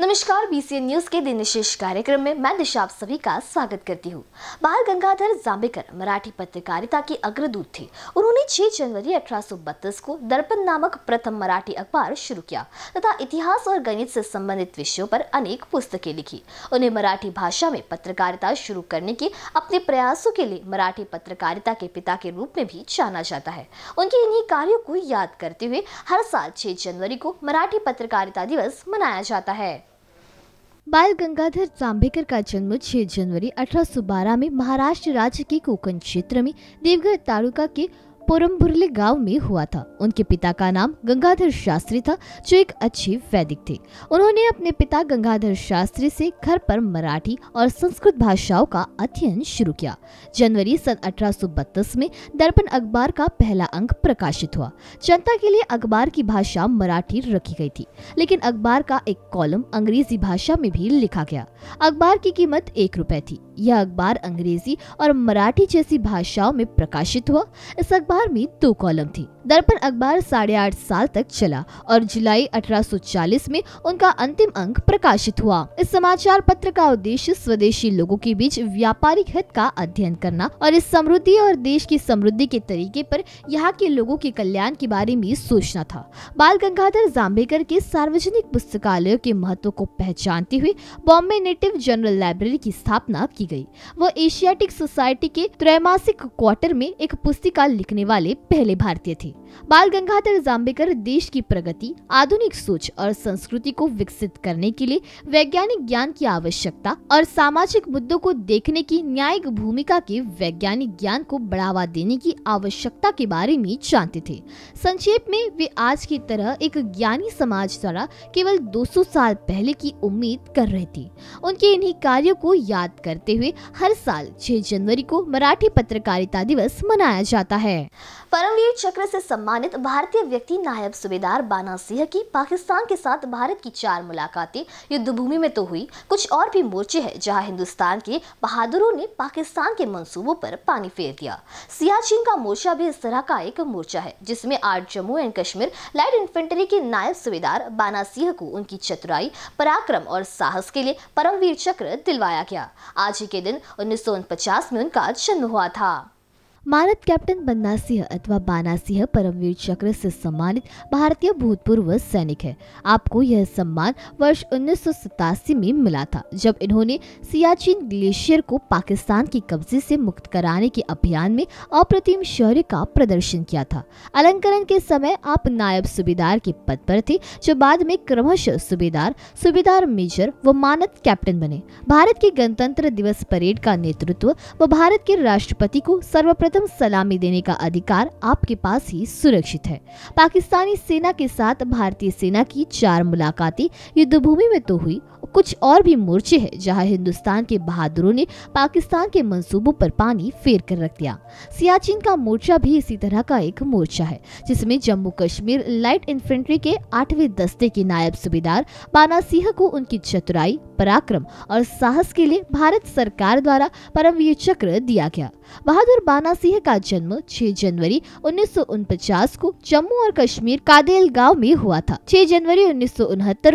नमस्कार BCN news के दिन विशेष कार्यक्रम में मैं दिशा आप सभी का स्वागत करती हूँ बाल गंगाधर जाम्बेकर मराठी पत्रकारिता के अग्रदूत थे उन्होंने 6 जनवरी अठारह को दर्पण नामक प्रथम मराठी अखबार शुरू किया तथा इतिहास और गणित से संबंधित विषयों पर अनेक पुस्तकें लिखी उन्हें मराठी भाषा में पत्रकारिता शुरू करने के अपने प्रयासों के लिए मराठी पत्रकारिता के पिता के रूप में भी जाना जाता है उनके इन्हीं कार्यो को याद करते हुए हर साल छह जनवरी को मराठी पत्रकारिता दिवस मनाया जाता है बाल गंगाधर जाम्बेकर का जन्म 6 जनवरी 1812 में महाराष्ट्र राज्य के कोकण क्षेत्र में देवघर तालुका के पोरमबुरले गांव में हुआ था उनके पिता का नाम गंगाधर शास्त्री था जो एक अच्छे वैदिक थे उन्होंने अपने पिता गंगाधर शास्त्री से घर पर मराठी और संस्कृत भाषाओं का अध्ययन शुरू किया जनवरी सन अठारह में दर्पण अखबार का पहला अंक प्रकाशित हुआ जनता के लिए अखबार की भाषा मराठी रखी गई थी लेकिन अखबार का एक कॉलम अंग्रेजी भाषा में भी लिखा गया अखबार की कीमत एक रुपए थी यह अखबार अंग्रेजी और मराठी जैसी भाषाओं में प्रकाशित हुआ इस अखबार अखबार में दो कॉलम थी दर्पण अखबार साढ़े आठ साल तक चला और जुलाई 1840 में उनका अंतिम अंक प्रकाशित हुआ इस समाचार पत्र का उद्देश्य स्वदेशी लोगों के बीच व्यापारिक हित का अध्ययन करना और इस समृद्धि और देश की समृद्धि के तरीके पर यहाँ के लोगों के कल्याण के बारे में सोचना था बाल गंगाधर जाम्बेकर के सार्वजनिक पुस्तकालयों के महत्व को पहचानते हुए बॉम्बे नेटिव जनरल लाइब्रेरी की स्थापना की गयी वो एशियाटिक सोसाइटी के त्रैमासिक क्वार्टर में एक पुस्तिका लिखने लिखने वाले पहले भारतीय थे बाल गंगाधर जाम्बेकर देश की प्रगति आधुनिक सोच और संस्कृति को विकसित करने के लिए वैज्ञानिक ज्ञान की आवश्यकता और सामाजिक मुद्दों को देखने की न्यायिक भूमिका के वैज्ञानिक ज्ञान को बढ़ावा देने की आवश्यकता के बारे में जानते थे संक्षेप में वे आज की तरह एक ज्ञानी समाज द्वारा केवल 200 साल पहले की उम्मीद कर रहे थे उनके इन्हीं कार्यो को याद करते हुए हर साल छह जनवरी को मराठी पत्रकारिता दिवस मनाया जाता है परमवीर चक्र से सम्मानित भारतीय व्यक्ति नायब सुबेदार बाना सिंह की पाकिस्तान के साथ भारत की चार मुलाकातें युद्धभूमि में तो हुई कुछ और भी मोर्चे हैं जहां हिंदुस्तान के बहादुरों ने पाकिस्तान के मंसूबों पर पानी फेर दिया सियाचिन का मोर्चा भी इस तरह का एक मोर्चा है जिसमे आज Jammu and Kashmir light infantry के नायब सुबेदार बाना सिंह को उनकी चतुराई पराक्रम और साहस के लिए परमवीर चक्र दिलवाया गया आज ही के दिन उन्नीस में उनका जन्म हुआ था कैप्टन बन्ना सिंह अथवा सिंह परमवीर चक्र से सम्मानित भारतीय भूतपूर्व सैनिक है आपको यह सम्मान वर्ष उन्नीस में मिला था जब इन्होंने सियाचिन ग्लेशियर को पाकिस्तान के कब्जे से मुक्त कराने के अभियान में अप्रतिम शौर्य का प्रदर्शन किया था अलंकरण के समय आप नायब सूबेदार के पद पर थे जो बाद में क्रमशः सूबेदार सूबेदार मेजर व मानद कैप्टन बने भारत के गणतंत्र दिवस परेड का नेतृत्व व भारत के राष्ट्रपति को सर्वप्रथम एकदम सलामी देने का अधिकार आपके पास ही सुरक्षित है पाकिस्तानी सेना के साथ भारतीय सेना की चार मुलाकातें युद्धभूमि में तो हुई कुछ और भी मोर्चे हैं जहां हिंदुस्तान के बहादुरों ने पाकिस्तान के मंसूबों पर पानी फेर कर रख दिया सियाचिन का मोर्चा भी इसी तरह का एक मोर्चा है जिसमें जम्मू कश्मीर लाइट इन्फेंट्री के आठवें दस्ते के नायब सूबेदार बाना सिंह को उनकी चतुराई पराक्रम और साहस के लिए भारत सरकार द्वारा परमवीर चक्र दिया गया बहादुर बाना सिंह का जन्म 6 जनवरी उन्नीस को जम्मू और कश्मीर कादेल गांव में हुआ था 6 जनवरी उन्नीस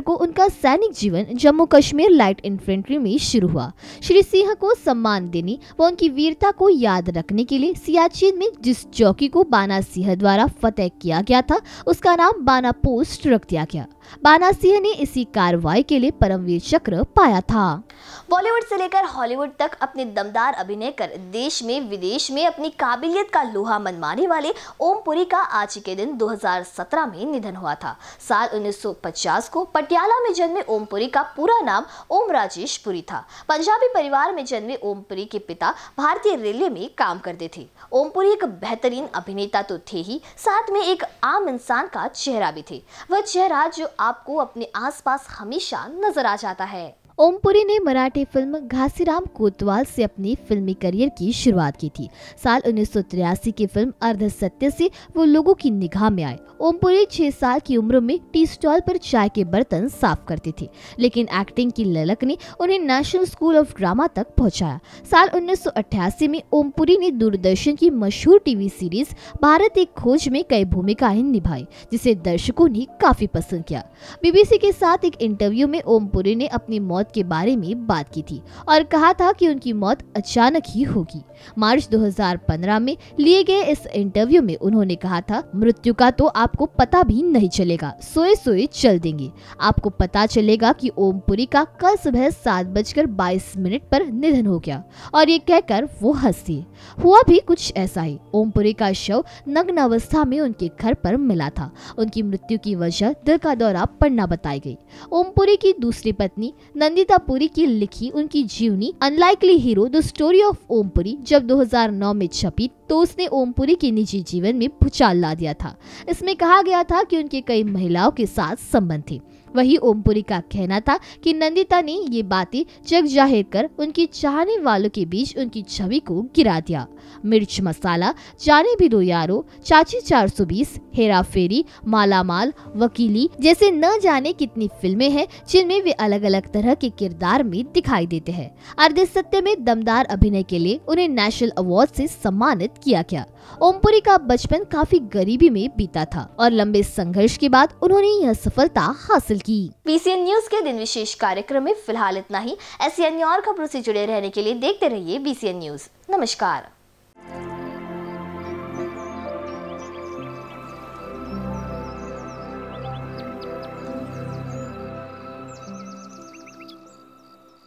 को उनका सैनिक जीवन जम्मू कश्मीर लाइट इन्फेंट्री में शुरू हुआ श्री सिंह को सम्मान देने व उनकी वीरता को याद रखने के लिए सियाचिन में जिस चौकी को बाना सिंह द्वारा फतेह किया गया था उसका नाम बाना पोस्ट रख दिया गया बाना सिंह ने इसी कार्रवाई के लिए परमवीर चक्र पाया था बॉलीवुड से लेकर हॉलीवुड तक अपने दमदार अभिनय कर देश में विदेश में अपनी काबिलियत का लोहा मनमाने वाले ओम पुरी का आज के दिन 2017 में निधन हुआ था साल 1950 को पटियाला में जन्मे ओम पुरी का पूरा नाम ओम राजेश पुरी था पंजाबी परिवार में जन्मे ओम पुरी के पिता भारतीय रेलवे में काम करते थे ओम पुरी एक बेहतरीन अभिनेता तो थे ही साथ में एक आम इंसान का चेहरा भी थे वह चेहरा जो आपको अपने आसपास हमेशा नजर आ जाता है ओमपुरी ने मराठी फिल्म घासीराम कोतवाल से अपनी फिल्मी करियर की शुरुआत की थी साल उन्नीस की फिल्म अर्ध सत्य से वो लोगों की निगाह में आए ओमपुरी छह साल की उम्र में टी स्टॉल पर चाय के बर्तन साफ करते थे लेकिन एक्टिंग की ललक ने उन्हें नेशनल स्कूल ऑफ ड्रामा तक पहुंचाया साल उन्नीस में ओमपुरी ने दूरदर्शन की मशहूर टीवी सीरीज भारत एक खोज में कई भूमिकाएं निभाई जिसे दर्शकों ने काफी पसंद किया बीबीसी के साथ एक इंटरव्यू में ओमपुरी ने अपनी मौत मौत के बारे में बात की थी और कहा था कि उनकी मौत अचानक ही होगी मार्च 2015 में लिए गए इस इंटरव्यू में उन्होंने कहा था मृत्यु का तो आपको पता भी नहीं चलेगा सोए सोए चल देंगे आपको पता चलेगा कि ओमपुरी का कल सुबह सात बजकर बाईस मिनट पर निधन हो गया और ये कहकर वो हंसी हुआ भी कुछ ऐसा ही ओमपुरी का शव नग्न अवस्था में उनके घर पर मिला था उनकी मृत्यु की वजह दिल का दौरा पड़ना बताई गई ओमपुरी की दूसरी पत्नी नंदिता पुरी की लिखी उनकी जीवनी unlikely hero the story of Om Puri जब 2009 में छपी तो उसने ओमपुरी के निजी जीवन में भूचाल ला दिया था इसमें कहा गया था कि उनके कई महिलाओं के साथ संबंध थे वहीं ओमपुरी का कहना था कि नंदिता ने ये बातें जग जाहिर कर उनकी चाहने वालों के बीच उनकी छवि को गिरा दिया मिर्च मसाला जाने भी दो यारो चाची 420 हेरा फेरी माला माल वकीली जैसे न जाने कितनी फिल्में हैं जिनमें वे अलग अलग तरह के किरदार में दिखाई देते हैं अर्ध सत्य में दमदार अभिनय के लिए उन्हें नेशनल अवार्ड से सम्मानित किया गया ओमपुरी का बचपन काफी गरीबी में बीता था और लंबे संघर्ष के बाद उन्होंने यह सफलता हासिल की बीसीएन न्यूज के दिन विशेष कार्यक्रम में फिलहाल इतना ही ऐसी अन्य और खबरों से जुड़े रहने के लिए देखते रहिए बीसीएन न्यूज नमस्कार